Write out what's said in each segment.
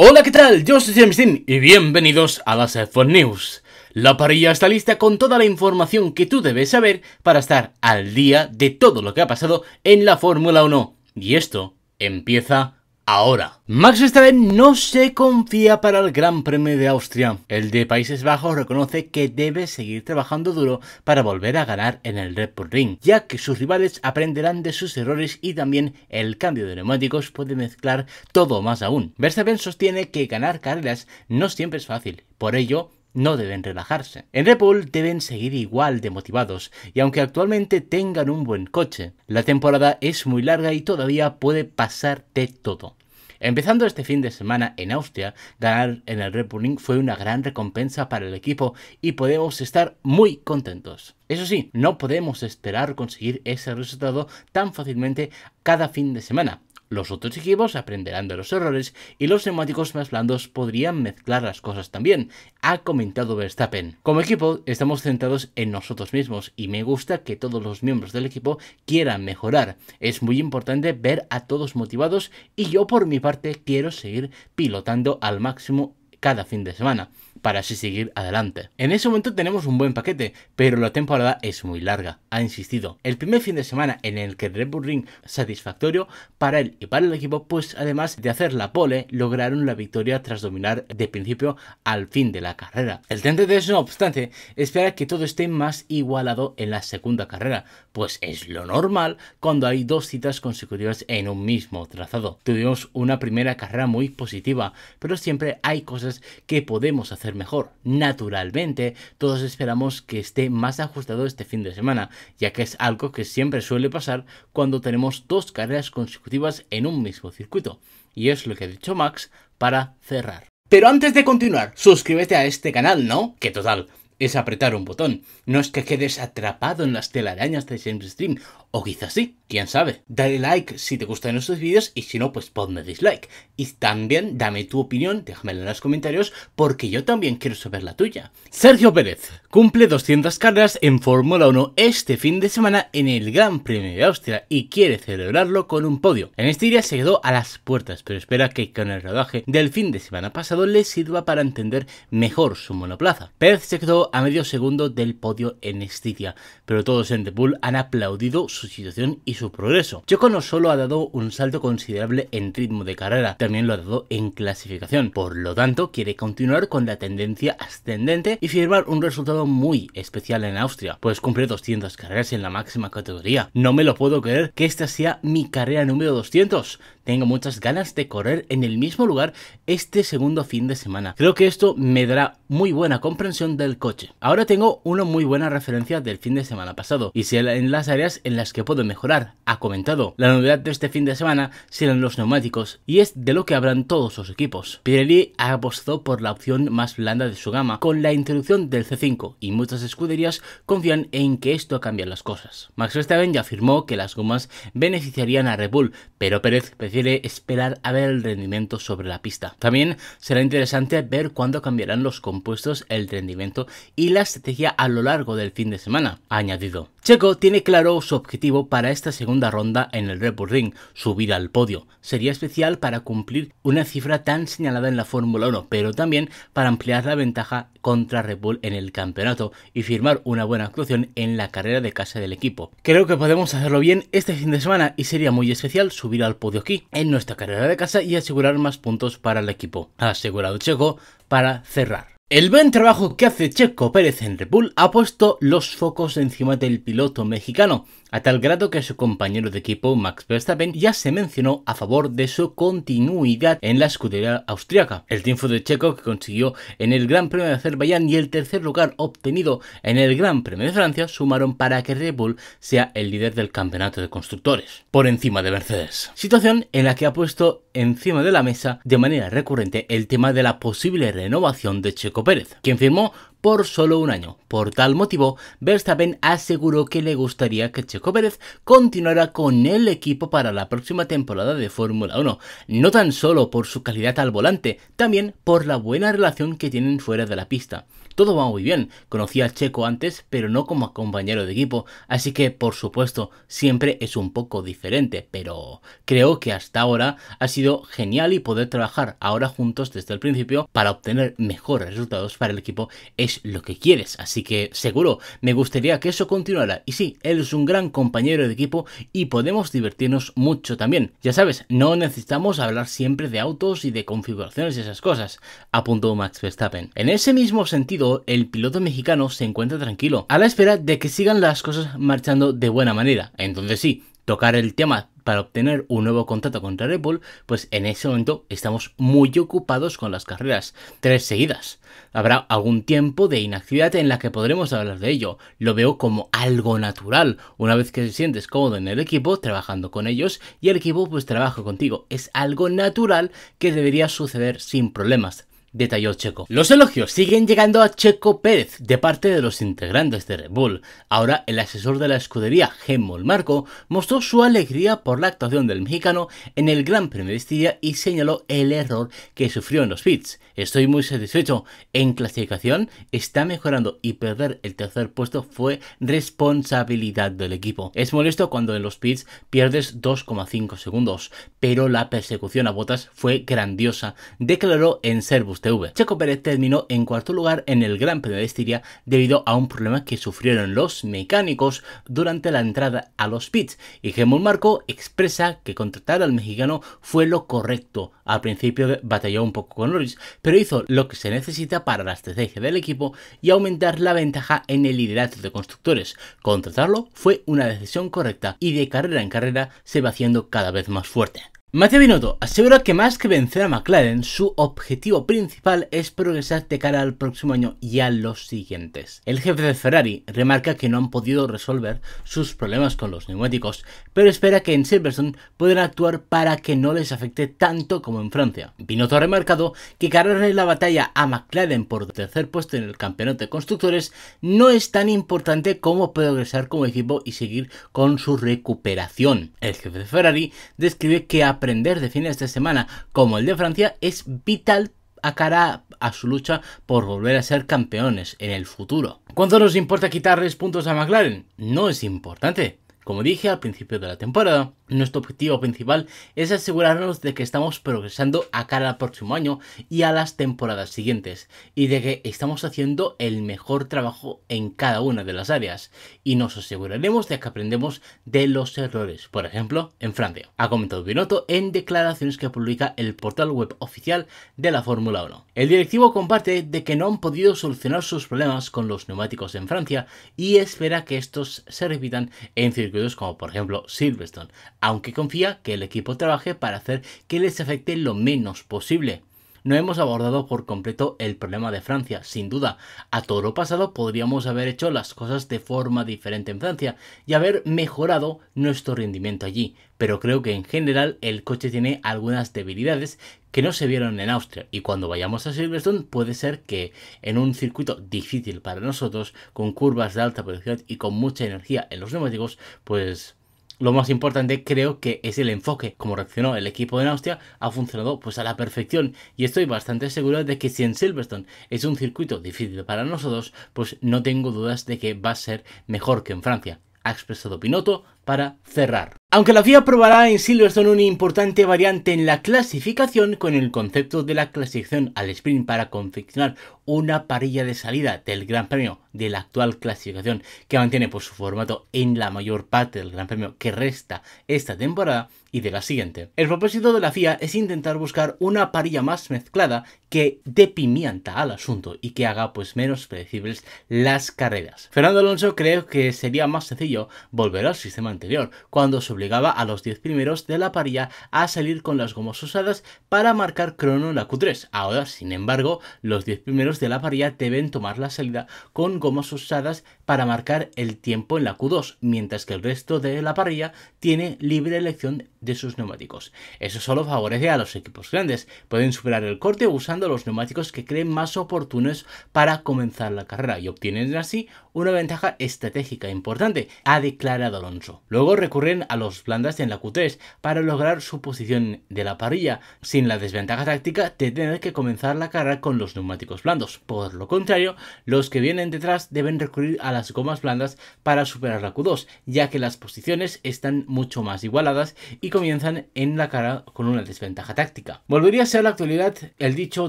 Hola, ¿qué tal? Yo soy Dean y bienvenidos a las f News. La parrilla está lista con toda la información que tú debes saber para estar al día de todo lo que ha pasado en la Fórmula 1. Y esto empieza ahora. Max Verstappen no se confía para el Gran Premio de Austria. El de Países Bajos reconoce que debe seguir trabajando duro para volver a ganar en el Red Bull Ring, ya que sus rivales aprenderán de sus errores y también el cambio de neumáticos puede mezclar todo más aún. Verstappen sostiene que ganar carreras no siempre es fácil, por ello no deben relajarse. En Red Bull deben seguir igual de motivados y aunque actualmente tengan un buen coche, la temporada es muy larga y todavía puede pasar de todo. Empezando este fin de semana en Austria, ganar en el Red Bull fue una gran recompensa para el equipo y podemos estar muy contentos. Eso sí, no podemos esperar conseguir ese resultado tan fácilmente cada fin de semana, los otros equipos aprenderán de los errores y los neumáticos más blandos podrían mezclar las cosas también, ha comentado Verstappen. Como equipo, estamos centrados en nosotros mismos y me gusta que todos los miembros del equipo quieran mejorar. Es muy importante ver a todos motivados y yo por mi parte quiero seguir pilotando al máximo cada fin de semana, para así seguir adelante. En ese momento tenemos un buen paquete, pero la temporada es muy larga, ha insistido. El primer fin de semana en el que Red Bull Ring satisfactorio para él y para el equipo, pues además de hacer la pole, lograron la victoria tras dominar de principio al fin de la carrera. El 33, no obstante, espera que todo esté más igualado en la segunda carrera, pues es lo normal cuando hay dos citas consecutivas en un mismo trazado. Tuvimos una primera carrera muy positiva, pero siempre hay cosas que podemos hacer mejor. Naturalmente, todos esperamos que esté más ajustado este fin de semana, ya que es algo que siempre suele pasar cuando tenemos dos carreras consecutivas en un mismo circuito. Y es lo que ha dicho Max para cerrar. Pero antes de continuar, suscríbete a este canal, ¿no? Que total, es apretar un botón. No es que quedes atrapado en las telarañas de James Stream o quizás sí, quién sabe. Dale like si te gustan estos vídeos y si no, pues ponme dislike. Y también dame tu opinión, déjamela en los comentarios, porque yo también quiero saber la tuya. Sergio Pérez cumple 200 carreras en Fórmula 1 este fin de semana en el Gran Premio de Austria y quiere celebrarlo con un podio. En Estiria se quedó a las puertas, pero espera que con el rodaje del fin de semana pasado le sirva para entender mejor su monoplaza. Pérez se quedó a medio segundo del podio en Estiria, pero todos en The Bull han aplaudido su su situación y su progreso. Checo no solo ha dado un salto considerable en ritmo de carrera, también lo ha dado en clasificación. Por lo tanto, quiere continuar con la tendencia ascendente y firmar un resultado muy especial en Austria, pues cumple 200 carreras en la máxima categoría. No me lo puedo creer que esta sea mi carrera número 200. Tengo muchas ganas de correr en el mismo lugar este segundo fin de semana. Creo que esto me dará muy buena comprensión del coche. Ahora tengo una muy buena referencia del fin de semana pasado y si en las áreas en las que puedo mejorar, ha comentado. La novedad de este fin de semana serán los neumáticos y es de lo que hablan todos los equipos. Pirelli apostó por la opción más blanda de su gama con la introducción del C5 y muchas escuderías confían en que esto cambia las cosas. Max Verstappen ya afirmó que las gomas beneficiarían a Red Bull, pero Pérez Quiere esperar a ver el rendimiento sobre la pista. También será interesante ver cuándo cambiarán los compuestos, el rendimiento y la estrategia a lo largo del fin de semana, añadido. Checo tiene claro su objetivo para esta segunda ronda en el Red Bull Ring, subir al podio. Sería especial para cumplir una cifra tan señalada en la Fórmula 1, pero también para ampliar la ventaja contra Red Bull en el campeonato y firmar una buena actuación en la carrera de casa del equipo. Creo que podemos hacerlo bien este fin de semana y sería muy especial subir al podio aquí en nuestra carrera de casa y asegurar más puntos para el equipo. asegurado Checo para cerrar. El buen trabajo que hace Checo Pérez en Red Bull ha puesto los focos encima del piloto mexicano, a tal grado que su compañero de equipo Max Verstappen ya se mencionó a favor de su continuidad en la escudería austriaca. El triunfo de Checo que consiguió en el Gran Premio de Azerbaiyán y el tercer lugar obtenido en el Gran Premio de Francia sumaron para que Red Bull sea el líder del campeonato de constructores, por encima de Mercedes. Situación en la que ha puesto encima de la mesa de manera recurrente el tema de la posible renovación de Checo Pérez, quien firmó por solo un año. Por tal motivo, Verstappen aseguró que le gustaría que Checo Pérez continuara con el equipo para la próxima temporada de Fórmula 1, no tan solo por su calidad al volante, también por la buena relación que tienen fuera de la pista. Todo va muy bien. Conocí al Checo antes, pero no como compañero de equipo, así que por supuesto siempre es un poco diferente, pero creo que hasta ahora ha sido genial y poder trabajar ahora juntos desde el principio para obtener mejores resultados para el equipo es lo que quieres, así que seguro me gustaría que eso continuara. Y sí, él es un gran compañero de equipo y podemos divertirnos mucho también. Ya sabes, no necesitamos hablar siempre de autos y de configuraciones y esas cosas, apuntó Max Verstappen. En ese mismo sentido, el piloto mexicano se encuentra tranquilo, a la espera de que sigan las cosas marchando de buena manera. Entonces sí, tocar el tema para obtener un nuevo contrato contra Red Bull, pues en ese momento estamos muy ocupados con las carreras, tres seguidas. Habrá algún tiempo de inactividad en la que podremos hablar de ello. Lo veo como algo natural. Una vez que te sientes cómodo en el equipo, trabajando con ellos, y el equipo pues trabaja contigo. Es algo natural que debería suceder sin problemas detalló Checo. Los elogios siguen llegando a Checo Pérez de parte de los integrantes de Red Bull. Ahora el asesor de la escudería, Gemol Marco, mostró su alegría por la actuación del mexicano en el Gran Premio de Estilla y señaló el error que sufrió en los pits. Estoy muy satisfecho. En clasificación está mejorando y perder el tercer puesto fue responsabilidad del equipo. Es molesto cuando en los pits pierdes 2,5 segundos, pero la persecución a botas fue grandiosa, declaró en Servus Chaco Checo Pérez terminó en cuarto lugar en el Gran Premio de Estiria debido a un problema que sufrieron los mecánicos durante la entrada a los pits y Helmut Marco expresa que contratar al mexicano fue lo correcto. Al principio batalló un poco con Norris, pero hizo lo que se necesita para la estrategia del equipo y aumentar la ventaja en el liderazgo de constructores. Contratarlo fue una decisión correcta y de carrera en carrera se va haciendo cada vez más fuerte. Mateo Binotto asegura que más que vencer a McLaren, su objetivo principal es progresar de cara al próximo año y a los siguientes. El jefe de Ferrari remarca que no han podido resolver sus problemas con los neumáticos, pero espera que en Silverstone puedan actuar para que no les afecte tanto como en Francia. Binotto ha remarcado que ganarle la batalla a McLaren por tercer puesto en el campeonato de constructores no es tan importante como progresar como equipo y seguir con su recuperación. El jefe de Ferrari describe que ha aprender de fines de semana como el de Francia es vital a cara a su lucha por volver a ser campeones en el futuro. ¿Cuánto nos importa quitarles puntos a McLaren? No es importante. Como dije al principio de la temporada, nuestro objetivo principal es asegurarnos de que estamos progresando a cara al próximo año y a las temporadas siguientes, y de que estamos haciendo el mejor trabajo en cada una de las áreas, y nos aseguraremos de que aprendemos de los errores, por ejemplo, en Francia. Ha comentado Binotto en declaraciones que publica el portal web oficial de la Fórmula 1. El directivo comparte de que no han podido solucionar sus problemas con los neumáticos en Francia y espera que estos se repitan en circuitos como por ejemplo Silverstone aunque confía que el equipo trabaje para hacer que les afecte lo menos posible. No hemos abordado por completo el problema de Francia, sin duda. A todo lo pasado podríamos haber hecho las cosas de forma diferente en Francia y haber mejorado nuestro rendimiento allí, pero creo que en general el coche tiene algunas debilidades que no se vieron en Austria y cuando vayamos a Silverstone puede ser que en un circuito difícil para nosotros, con curvas de alta velocidad y con mucha energía en los neumáticos, pues lo más importante creo que es el enfoque. Como reaccionó el equipo de Austria, ha funcionado pues a la perfección y estoy bastante seguro de que si en Silverstone es un circuito difícil para nosotros, pues no tengo dudas de que va a ser mejor que en Francia. Ha expresado Pinotto para cerrar. Aunque la FIA probará en Silverstone una importante variante en la clasificación con el concepto de la clasificación al sprint para confeccionar una parilla de salida del Gran Premio de la actual clasificación que mantiene por su formato en la mayor parte del Gran Premio que resta esta temporada y de la siguiente. El propósito de la FIA es intentar buscar una parilla más mezclada que depimienta al asunto y que haga pues menos predecibles las carreras. Fernando Alonso creo que sería más sencillo volver al sistema anterior, cuando se obligaba a los 10 primeros de la parilla a salir con las gomas usadas para marcar crono en la Q3. Ahora, sin embargo, los 10 primeros de la parilla deben tomar la salida con gomas usadas para marcar el tiempo en la Q2, mientras que el resto de la parrilla tiene libre elección de sus neumáticos. Eso solo favorece a los equipos grandes. Pueden superar el corte usando los neumáticos que creen más oportunos para comenzar la carrera y obtienen así una ventaja estratégica importante, ha declarado Alonso. Luego recurren a los blandas en la Q3 para lograr su posición de la parrilla, sin la desventaja táctica de tener que comenzar la carrera con los neumáticos blandos. Por lo contrario, los que vienen detrás deben recurrir a las gomas blandas para superar la Q2, ya que las posiciones están mucho más igualadas y comienzan en la cara con una desventaja táctica. Volvería a ser la actualidad el dicho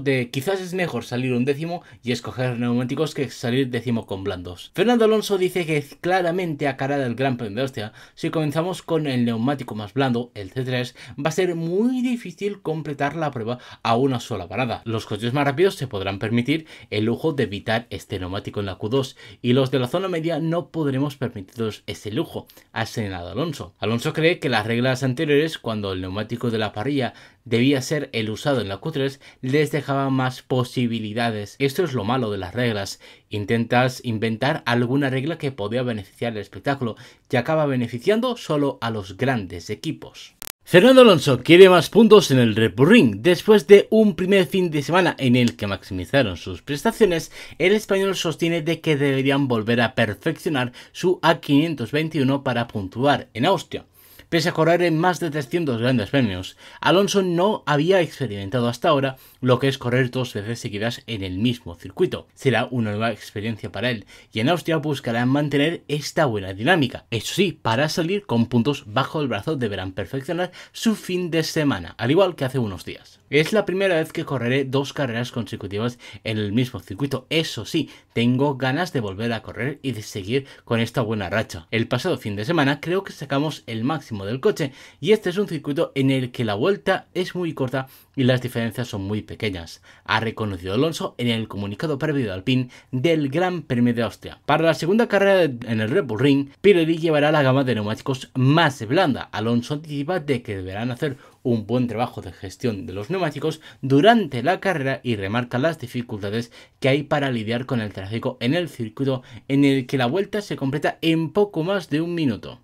de quizás es mejor salir un décimo y escoger neumáticos que salir décimo con blandos. Fernando Alonso dice que claramente a cara del Gran Premio de Austria si comenzamos con el neumático más blando, el C3, va a ser muy difícil completar la prueba a una sola parada. Los coches más rápidos se podrán permitir el lujo de evitar este neumático en la Q2 y los de la zona media no podremos permitirnos ese lujo, ha señalado Alonso. Alonso cree que las reglas anteriores, cuando el neumático de la parrilla debía ser el usado en la Q3 les dejaba más posibilidades. Esto es lo malo de las reglas. Intentas inventar alguna regla que podía beneficiar el espectáculo y acaba beneficiando solo a los grandes equipos. Fernando Alonso quiere más puntos en el Red Bull Ring. Después de un primer fin de semana en el que maximizaron sus prestaciones, el español sostiene de que deberían volver a perfeccionar su A521 para puntuar en Austria. Pese a correr en más de 300 grandes premios, Alonso no había experimentado hasta ahora lo que es correr dos veces seguidas en el mismo circuito. Será una nueva experiencia para él y en Austria buscarán mantener esta buena dinámica. Eso sí, para salir con puntos bajo el brazo deberán perfeccionar su fin de semana, al igual que hace unos días. Es la primera vez que correré dos carreras consecutivas en el mismo circuito. Eso sí, tengo ganas de volver a correr y de seguir con esta buena racha. El pasado fin de semana creo que sacamos el máximo del coche y este es un circuito en el que la vuelta es muy corta y las diferencias son muy pequeñas, ha reconocido Alonso en el comunicado previo al Alpine del Gran Premio de Austria. Para la segunda carrera en el Red Bull Ring, Pirelli llevará la gama de neumáticos más blanda. Alonso anticipa de que deberán hacer un buen trabajo de gestión de los neumáticos durante la carrera y remarca las dificultades que hay para lidiar con el tráfico en el circuito en el que la vuelta se completa en poco más de un minuto.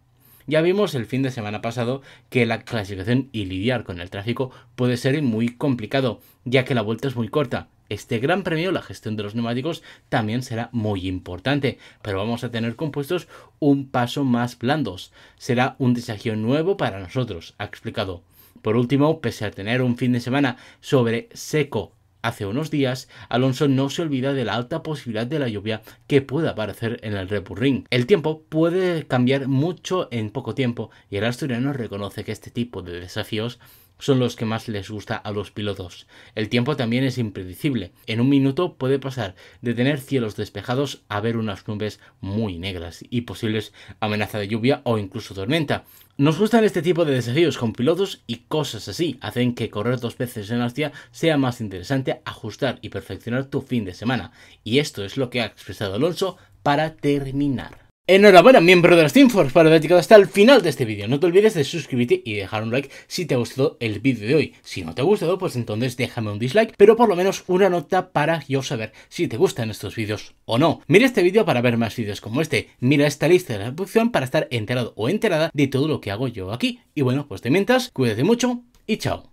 Ya vimos el fin de semana pasado que la clasificación y lidiar con el tráfico puede ser muy complicado, ya que la vuelta es muy corta. Este gran premio, la gestión de los neumáticos, también será muy importante, pero vamos a tener compuestos un paso más blandos. Será un desafío nuevo para nosotros, ha explicado. Por último, pese a tener un fin de semana sobre seco Hace unos días, Alonso no se olvida de la alta posibilidad de la lluvia que pueda aparecer en el Red Bull Ring. El tiempo puede cambiar mucho en poco tiempo y el asturiano reconoce que este tipo de desafíos son los que más les gusta a los pilotos. El tiempo también es impredecible. En un minuto puede pasar de tener cielos despejados a ver unas nubes muy negras y posibles amenaza de lluvia o incluso tormenta. Nos gustan este tipo de desafíos con pilotos y cosas así. Hacen que correr dos veces en hostia sea más interesante ajustar y perfeccionar tu fin de semana. Y esto es lo que ha expresado Alonso para terminar. Enhorabuena miembro de las Teamforce para haber llegado hasta el final de este vídeo. No te olvides de suscribirte y dejar un like si te ha gustado el vídeo de hoy. Si no te ha gustado, pues entonces déjame un dislike, pero por lo menos una nota para yo saber si te gustan estos vídeos o no. Mira este vídeo para ver más vídeos como este. Mira esta lista de la producción para estar enterado o enterada de todo lo que hago yo aquí. Y bueno, pues de mientras, cuídate mucho y chao.